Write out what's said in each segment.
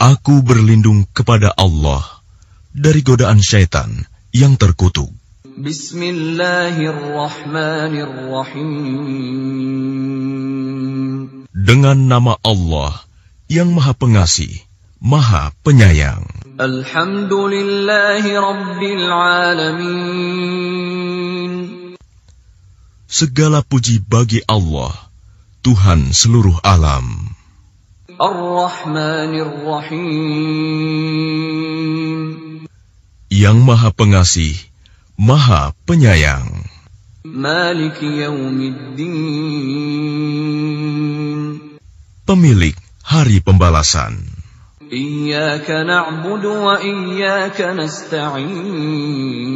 Aku berlindung kepada Allah dari godaan syaitan yang terkutuk. Bismillahirrahmanirrahim. Dengan nama Allah yang Maha Pengasih, Maha Penyayang. Alhamdulillahi Alamin. Segala puji bagi Allah, Tuhan seluruh alam. Yang Maha Pengasih, Maha Penyayang. Pemilik Hari Pembalasan. Iyaka na'budu wa iyaka nasta'in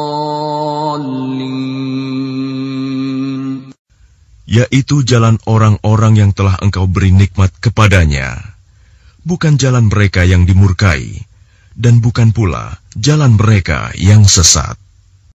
yaitu jalan orang-orang yang telah engkau beri nikmat kepadanya, bukan jalan mereka yang dimurkai, dan bukan pula jalan mereka yang sesat.